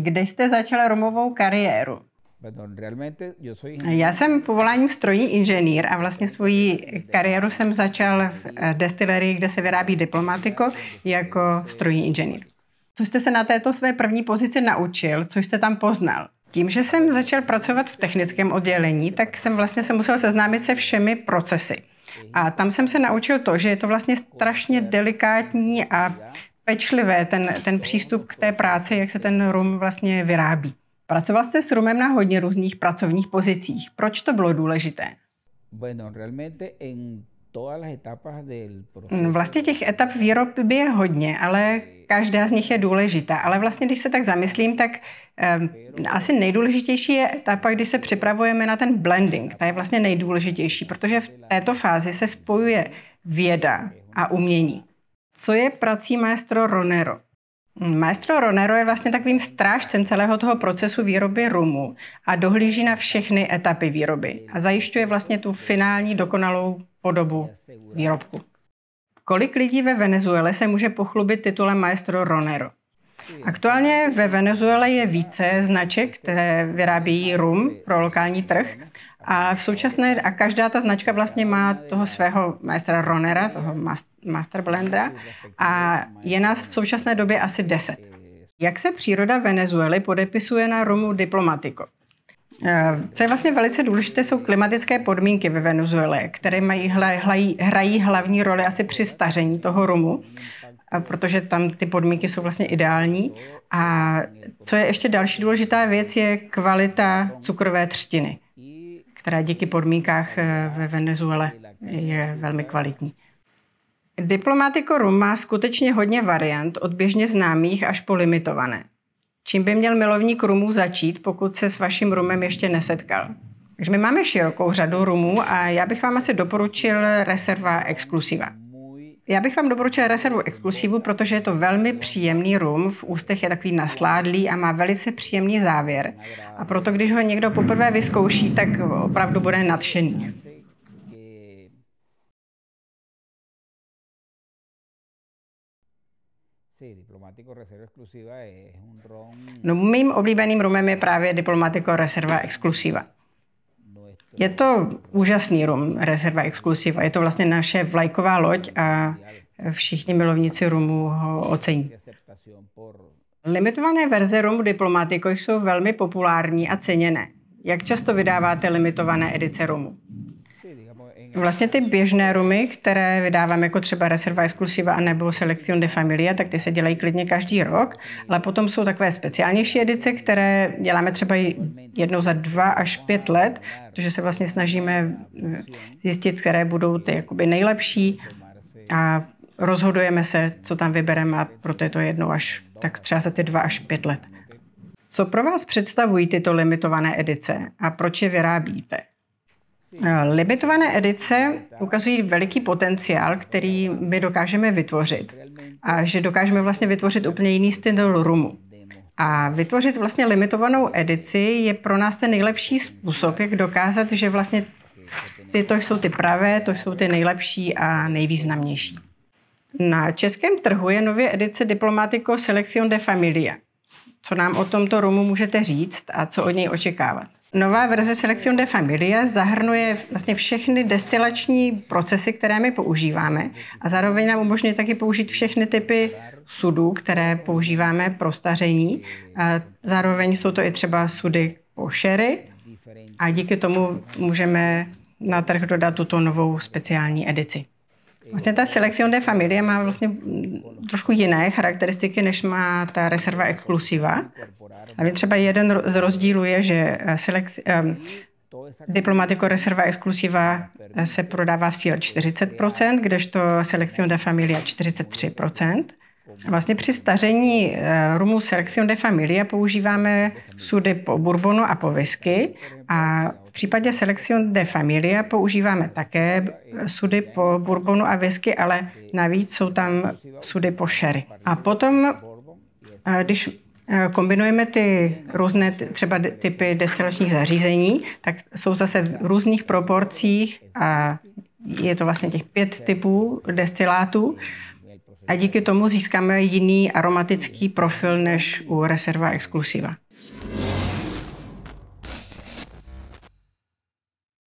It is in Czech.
Kde jste začal Romovou kariéru? Já jsem povoláním strojní inženýr a vlastně svoji kariéru jsem začal v eh, destilerii, kde se vyrábí diplomatiko, jako strojní inženýr. Co jste se na této své první pozici naučil, co jste tam poznal? Tím, že jsem začal pracovat v technickém oddělení, tak jsem vlastně se musel seznámit se všemi procesy. A tam jsem se naučil to, že je to vlastně strašně delikátní a pečlivé ten, ten přístup k té práci, jak se ten rum vlastně vyrábí. Pracoval jste s rumem na hodně různých pracovních pozicích. Proč to bylo důležité? Vlastně těch etap výroby je hodně, ale každá z nich je důležitá. Ale vlastně, když se tak zamyslím, tak eh, asi nejdůležitější je etapa, když se připravujeme na ten blending. Ta je vlastně nejdůležitější, protože v této fázi se spojuje věda a umění. Co je prací maestro Ronero? Maestro Ronero je vlastně takovým strážcem celého toho procesu výroby rumu a dohlíží na všechny etapy výroby a zajišťuje vlastně tu finální dokonalou podobu výrobku. Kolik lidí ve Venezuele se může pochlubit titulem maestro Ronero? Aktuálně ve Venezuele je více značek, které vyrábějí rum pro lokální trh. A v současné, a každá ta značka vlastně má toho svého maestra Ronera, toho master blendera, a je nás v současné době asi deset. Jak se příroda Venezuely podepisuje na rumu Diplomatico? Eh, co je vlastně velice důležité, jsou klimatické podmínky ve Venezuele, které mají, hrají hlavní roli asi při staření toho rumu protože tam ty podmínky jsou vlastně ideální. A co je ještě další důležitá věc, je kvalita cukrové třtiny, která díky podmínkách eh, ve Venezuele je velmi kvalitní. Diplomatico rum má skutečně hodně variant, od běžně známých až po limitované. Čím by měl milovník rumů začít, pokud se s vaším rumem ještě nesetkal? Takže my máme širokou řadu rumů a já bych vám asi doporučil Reserva Exclusiva. Já bych vám doporučila reservu exklusivu, protože je to velmi příjemný rum, v ústech je takový nasládlý a má velice příjemný závěr. A proto, když ho někdo poprvé vyzkouší, tak opravdu bude nadšený. No, mým oblíbeným rumem je právě Diplomatico Reserva Exclusiva. Je to úžasný rum, rezerva exkluziva. je to vlastně naše vlajková loď a všichni milovníci rumu ho ocení. Limitované verze rumu Diplomatico jsou velmi populární a ceněné. Jak často vydáváte limitované edice rumu? Vlastně ty běžné rumy, které vydávám jako třeba Reserva Exclusiva nebo Selection de Familia, tak ty se dělají klidně každý rok, ale potom jsou takové speciálnější edice, které děláme třeba jednou za dva až pět let, protože se vlastně snažíme eh, zjistit, které budou ty jakoby nejlepší a rozhodujeme se, co tam vybereme a proto je to jednou až tak třeba za ty dva až pět let. Co pro vás představují tyto limitované edice a proč je vyrábíte? Eh, limitované edice ukazují veliký potenciál, který my dokážeme vytvořit. A že dokážeme vlastně vytvořit úplně jiný styl rumu. A vytvořit vlastně limitovanou edici je pro nás ten nejlepší způsob, jak dokázat, že vlastně tyto jsou ty pravé, to jsou ty nejlepší a nejvýznamnější. Na českém trhu je nově edice Diplomatico Selección de Familia. Co nám o tomto rumu můžete říct a co od něj očekávat? Nová verze Selection de Familia zahrnuje vlastně všechny destilační procesy, které my používáme a zároveň nám umožňuje taky použít všechny typy sudů, které používáme pro staření. A zároveň jsou to i třeba sudy po šery a díky tomu můžeme na trh dodat tuto novou speciální edici. Vlastně ta selección de familie má vlastně trošku jiné charakteristiky, než má ta rezerva exclusiva. A mě třeba jeden z rozdílů je, že eh, selek um, ehm, Diplomatico Reserva Exclusiva eh, se prodává v síle 40%, kdežto Selección de Familia 43%. Vlastně při staření eh, rumu Selection de Familia používáme sudy po bourbonu a po whisky a v případě Selection de Familia používáme také eh, sudy po bourbonu a whisky, ale navíc jsou tam sudy po sherry. A potom, eh, když kombinujeme ty různé třeba typy destilačních zařízení, tak jsou zase v různých proporcích a je to vlastně těch pět typů destilátů a díky tomu získáme jiný aromatický profil než u Reserva Exclusiva.